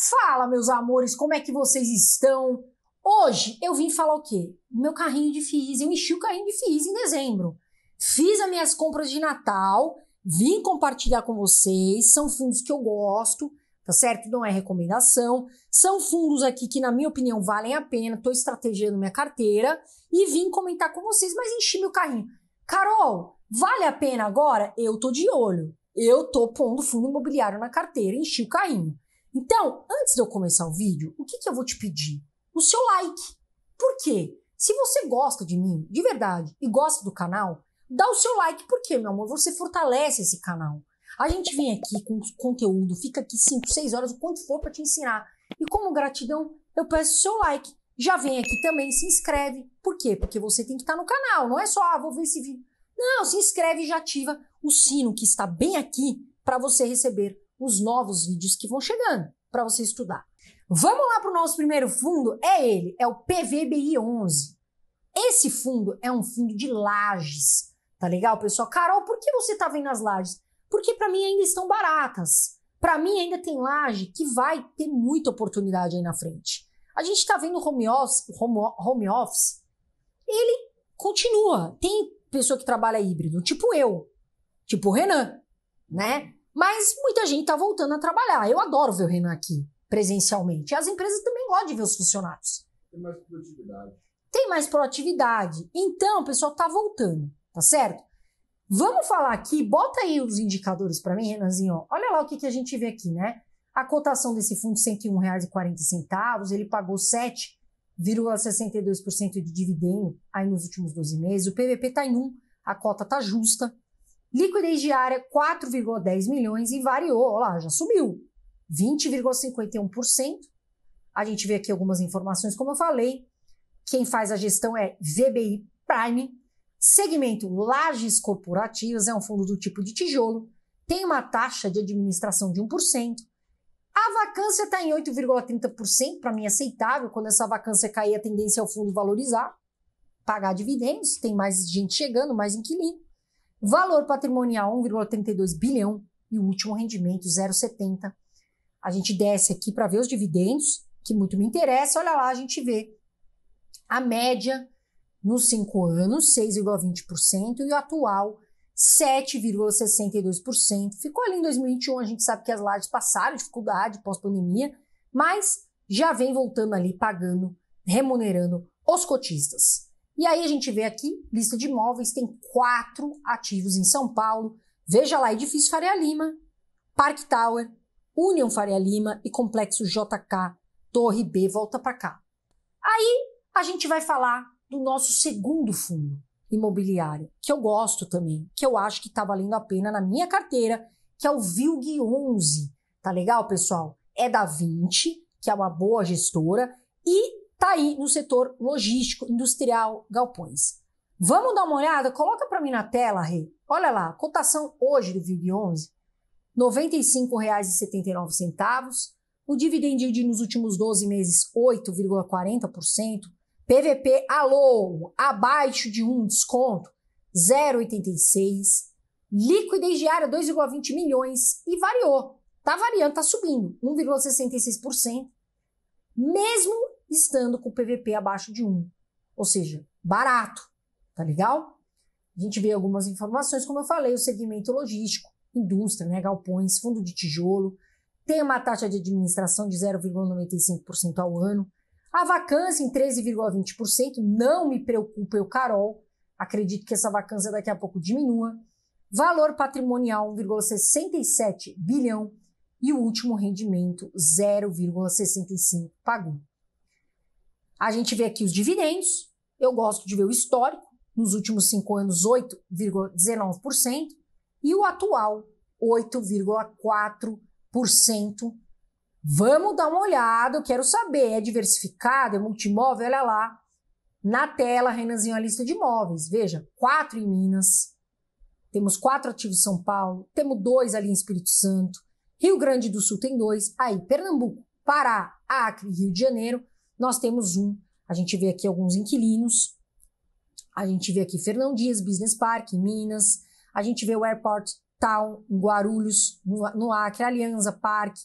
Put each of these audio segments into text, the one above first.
Fala, meus amores, como é que vocês estão? Hoje eu vim falar o quê? Meu carrinho de FIIs. Eu enchi o carrinho de FIIs em dezembro. Fiz as minhas compras de Natal, vim compartilhar com vocês. São fundos que eu gosto, tá certo? Não é recomendação. São fundos aqui que, na minha opinião, valem a pena. Estou estrategiando minha carteira e vim comentar com vocês, mas enchi meu carrinho. Carol, vale a pena agora? Eu tô de olho. Eu tô pondo fundo imobiliário na carteira, enchi o carrinho. Então, antes de eu começar o vídeo, o que, que eu vou te pedir? O seu like. Por quê? Se você gosta de mim, de verdade, e gosta do canal, dá o seu like, porque, meu amor, você fortalece esse canal. A gente vem aqui com conteúdo, fica aqui 5, 6 horas, o quanto for para te ensinar. E como gratidão, eu peço o seu like. Já vem aqui também, se inscreve. Por quê? Porque você tem que estar tá no canal, não é só, ah, vou ver esse vídeo. Não, se inscreve e já ativa o sino que está bem aqui para você receber os novos vídeos que vão chegando para você estudar. Vamos lá para o nosso primeiro fundo? É ele, é o PVBI 11. Esse fundo é um fundo de lajes, tá legal, pessoal? Carol, por que você está vendo as lajes? Porque para mim ainda estão baratas. Para mim ainda tem laje que vai ter muita oportunidade aí na frente. A gente está vendo home office, home, home office, ele continua. Tem pessoa que trabalha híbrido, tipo eu, tipo o Renan, né? Mas muita gente está voltando a trabalhar. Eu adoro ver o Renan aqui, presencialmente. As empresas também gostam de ver os funcionários. Tem mais produtividade. Tem mais proatividade. Então, o pessoal está voltando, tá certo? Vamos falar aqui, bota aí os indicadores para mim, Renanzinho. Olha lá o que, que a gente vê aqui, né? A cotação desse fundo R$ 101,40, ele pagou 7,62% de dividendo aí nos últimos 12 meses. O PVP está em 1, a cota está justa, Liquidez diária 4,10 milhões e variou, olha lá, já subiu 20,51%. A gente vê aqui algumas informações, como eu falei. Quem faz a gestão é VBI Prime, segmento Lages Corporativas, é um fundo do tipo de tijolo, tem uma taxa de administração de 1%. A vacância está em 8,30%, para mim é aceitável. Quando essa vacância cair, a tendência é o fundo valorizar, pagar dividendos, tem mais gente chegando, mais inquilino valor patrimonial 1,32 bilhão e o último rendimento 0,70. A gente desce aqui para ver os dividendos, que muito me interessa. Olha lá, a gente vê a média nos cinco anos, 6,20%, e o atual 7,62%. Ficou ali em 2021, a gente sabe que as lajes passaram dificuldade pós-pandemia, mas já vem voltando ali pagando, remunerando os cotistas. E aí a gente vê aqui, lista de imóveis, tem quatro ativos em São Paulo. Veja lá, Edifício Faria Lima, Park Tower, Union Faria Lima e Complexo JK, Torre B, volta para cá. Aí a gente vai falar do nosso segundo fundo imobiliário, que eu gosto também, que eu acho que está valendo a pena na minha carteira, que é o VILG 11. Tá legal, pessoal? É da 20, que é uma boa gestora, e está aí no setor logístico, industrial, galpões. Vamos dar uma olhada? Coloca para mim na tela, Rei. Olha lá, cotação hoje do VIG 11, R$ 95,79. O dividend yield nos últimos 12 meses, 8,40%. PVP, alô, abaixo de 1, um desconto, 0,86%. Liquidez diária, 2,20 milhões. E variou. Está variando, está subindo, 1,66%. Mesmo estando com o PVP abaixo de 1. Ou seja, barato, tá legal? A gente vê algumas informações, como eu falei, o segmento logístico, indústria, né, galpões, fundo de tijolo, tem uma taxa de administração de 0,95% ao ano, a vacância em 13,20%, não me preocupa, eu, Carol, acredito que essa vacância daqui a pouco diminua, valor patrimonial 1,67 bilhão e o último rendimento 0,65 pago. A gente vê aqui os dividendos, eu gosto de ver o histórico, nos últimos cinco anos, 8,19%, e o atual, 8,4%. Vamos dar uma olhada, eu quero saber, é diversificado, é multimóvel, olha lá. Na tela, Renanzinho, a lista de imóveis. Veja, quatro em Minas, temos quatro ativos em São Paulo, temos dois ali em Espírito Santo, Rio Grande do Sul tem dois, aí Pernambuco, Pará, Acre, Rio de Janeiro. Nós temos um, a gente vê aqui alguns inquilinos, a gente vê aqui Fernão Dias Business Park, em Minas, a gente vê o Airport Town, em Guarulhos, no, Acre, Alianza Park,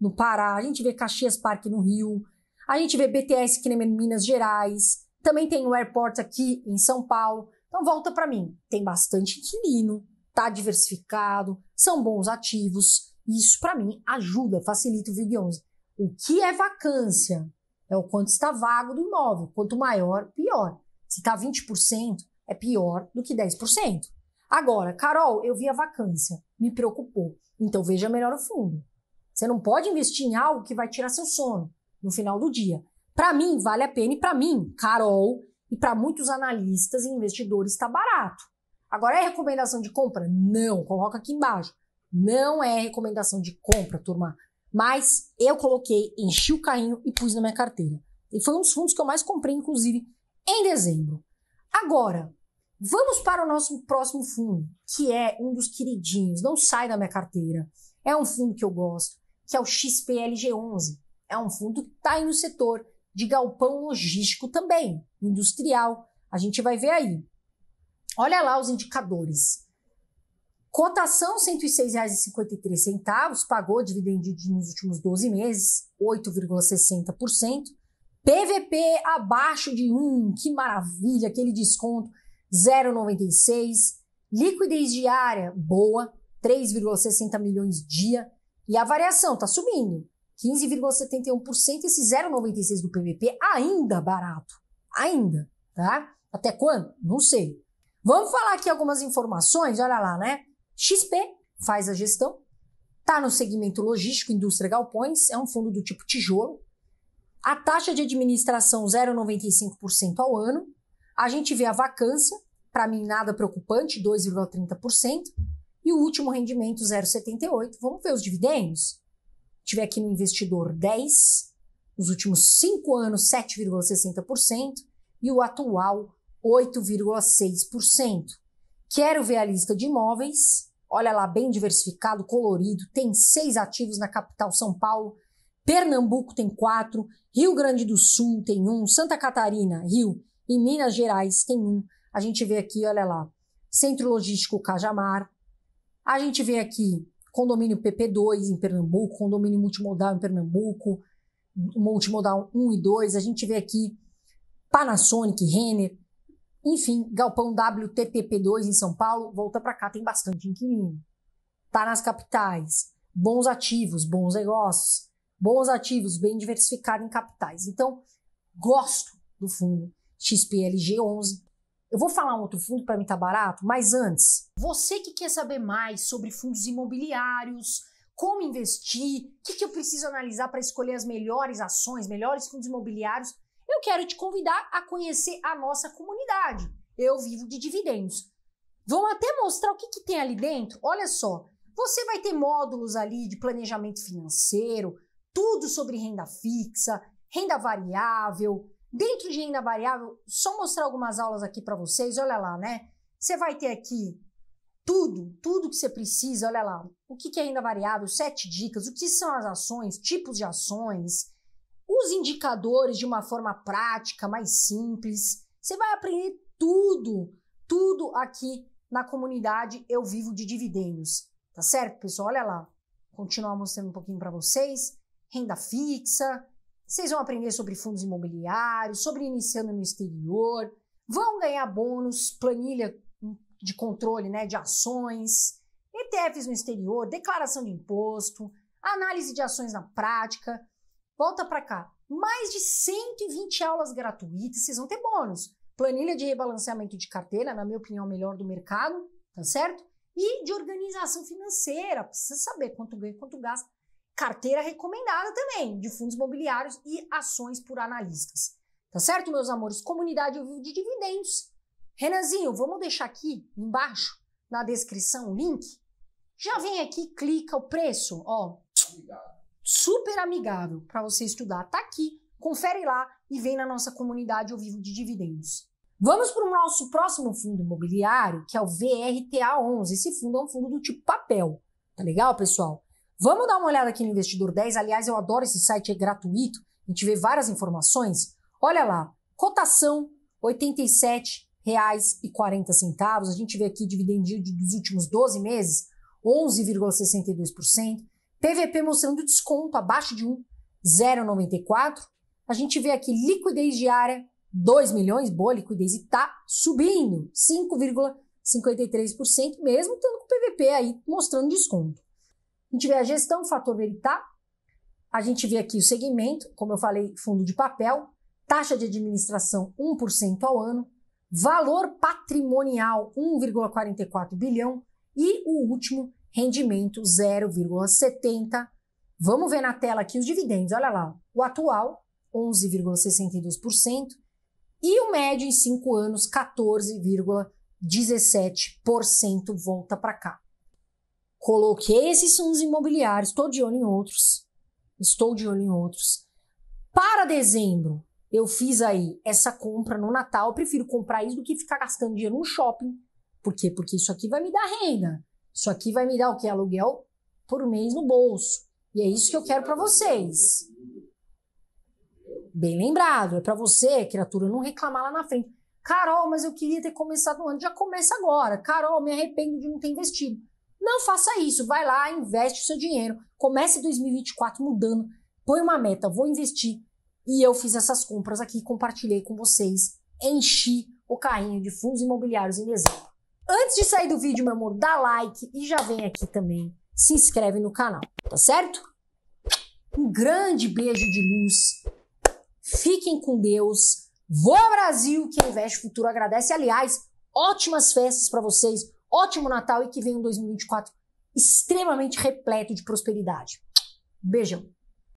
no Pará, a gente vê Caxias Park, no Rio, a gente vê BTS aqui em Minas Gerais, também tem o Airport aqui em São Paulo. Então volta para mim, tem bastante inquilino, tá diversificado, são bons ativos, isso para mim ajuda, facilita o VIG11. O que é vacância? é o quanto está vago do imóvel. Quanto maior, pior. Se está 20%, é pior do que 10%. Agora, Carol, eu vi a vacância, me preocupou. Então veja melhor o fundo. Você não pode investir em algo que vai tirar seu sono no final do dia. Para mim, vale a pena e para mim, Carol, e para muitos analistas e investidores está barato. Agora é recomendação de compra? Não, coloca aqui embaixo. Não é recomendação de compra, turma. Mas eu coloquei, enchi o carrinho e pus na minha carteira. E foi um dos fundos que eu mais comprei, inclusive, em dezembro. Agora, vamos para o nosso próximo fundo, que é um dos queridinhos, não sai da minha carteira. É um fundo que eu gosto, que é o XPLG11. É um fundo que está aí no setor de galpão logístico também, industrial. A gente vai ver aí. Olha lá os indicadores. Cotação R$ 106,53, pagou dividendos nos últimos 12 meses, 8,60%. PVP abaixo de 1, que maravilha, aquele desconto, 0,96. Liquidez diária boa, 3,60 milhões dia. E a variação está subindo, 15,71%. Esse 0,96 do PVP ainda barato, ainda, tá? Até quando? Não sei. Vamos falar aqui algumas informações, olha lá, né? XP faz a gestão, está no segmento logístico, indústria galpões, é um fundo do tipo tijolo. A taxa de administração 0,95% ao ano. A gente vê a vacância, para mim nada preocupante, 2,30%. E o último rendimento, 0,78%. Vamos ver os dividendos? Tive aqui no investidor 10, nos últimos 5 anos 7,60% e o atual 8,6%. Quero ver a lista de imóveis. Olha lá, bem diversificado, colorido. Tem seis ativos na capital São Paulo. Pernambuco tem quatro. Rio Grande do Sul tem um. Santa Catarina, Rio e Minas Gerais tem um. A gente vê aqui, olha lá, Centro Logístico Cajamar. A gente vê aqui condomínio PP2 em Pernambuco, condomínio multimodal em Pernambuco, multimodal 1 e 2. A gente vê aqui Panasonic, Renner, enfim, galpão WTTP2 em São Paulo, volta para cá, tem bastante inquilino. Tá nas capitais, bons ativos, bons negócios, bons ativos, bem diversificado em capitais. Então, gosto do fundo XPLG11. Eu vou falar um outro fundo para mim tá barato, mas antes, você que quer saber mais sobre fundos imobiliários, como investir, o que, que eu preciso analisar para escolher as melhores ações, melhores fundos imobiliários, eu quero te convidar a conhecer a nossa comunidade. Eu vivo de dividendos. Vão até mostrar o que, que tem ali dentro. Olha só, você vai ter módulos ali de planejamento financeiro, tudo sobre renda fixa, renda variável. Dentro de renda variável, só mostrar algumas aulas aqui para vocês. Olha lá, né? Você vai ter aqui tudo, tudo que você precisa. Olha lá, o que é renda variável, sete dicas, o que são as ações, tipos de ações, os indicadores de uma forma prática, mais simples. Você vai aprender tudo, tudo aqui na comunidade Eu Vivo de Dividendos. Tá certo, pessoal? Olha lá. Continuar mostrando um pouquinho para vocês. Renda fixa. Vocês vão aprender sobre fundos imobiliários, sobre iniciando no exterior. Vão ganhar bônus, planilha de controle né, de ações, ETFs no exterior, declaração de imposto, análise de ações na prática. Volta para cá. Mais de 120 aulas gratuitas, vocês vão ter bônus. Planilha de rebalanceamento de carteira, na minha opinião, é melhor do mercado, tá certo? E de organização financeira, precisa saber quanto ganha, quanto gasta. Carteira recomendada também, de fundos imobiliários e ações por analistas. Tá certo, meus amores? Comunidade eu vivo de dividendos. Renanzinho, vamos deixar aqui embaixo, na descrição, o link. Já vem aqui, clica o preço, ó. Obrigado super amigável para você estudar. Tá aqui, confere lá e vem na nossa comunidade ao vivo de dividendos. Vamos para o nosso próximo fundo imobiliário, que é o VRTA11. Esse fundo é um fundo do tipo papel. Tá legal, pessoal? Vamos dar uma olhada aqui no Investidor 10. Aliás, eu adoro esse site, é gratuito. A gente vê várias informações. Olha lá, cotação R$ 87,40. A gente vê aqui dividendo dos últimos 12 meses, 11,62%. PVP mostrando desconto abaixo de 1,094. A gente vê aqui liquidez diária, 2 milhões, boa liquidez, e está subindo, 5,53%, mesmo tendo com o PVP aí mostrando desconto. A gente vê a gestão, fator veritá. A gente vê aqui o segmento, como eu falei, fundo de papel, taxa de administração 1% ao ano, valor patrimonial 1,44 bilhão e o último rendimento 0,70. Vamos ver na tela aqui os dividendos, olha lá. O atual, 11,62%, e o médio em 5 anos, 14,17%, volta para cá. Coloquei esses fundos imobiliários, estou de olho em outros, estou de olho em outros. Para dezembro, eu fiz aí essa compra no Natal, eu prefiro comprar isso do que ficar gastando dinheiro no shopping. Por quê? Porque isso aqui vai me dar renda. Isso aqui vai me dar o que? Aluguel por mês no bolso. E é isso que eu quero para vocês. Bem lembrado, é para você, criatura, não reclamar lá na frente. Carol, mas eu queria ter começado no ano. Já começa agora. Carol, me arrependo de não ter investido. Não faça isso. Vai lá, investe o seu dinheiro. Comece 2024 mudando. Põe uma meta. Vou investir. E eu fiz essas compras aqui, compartilhei com vocês. Enchi o carrinho de fundos imobiliários em dezembro. Antes de sair do vídeo, meu amor, dá like e já vem aqui também, se inscreve no canal, tá certo? Um grande beijo de luz. Fiquem com Deus. Vou ao Brasil, quem investe futuro agradece. Aliás, ótimas festas para vocês, ótimo Natal e que venha um 2024 extremamente repleto de prosperidade. Beijão.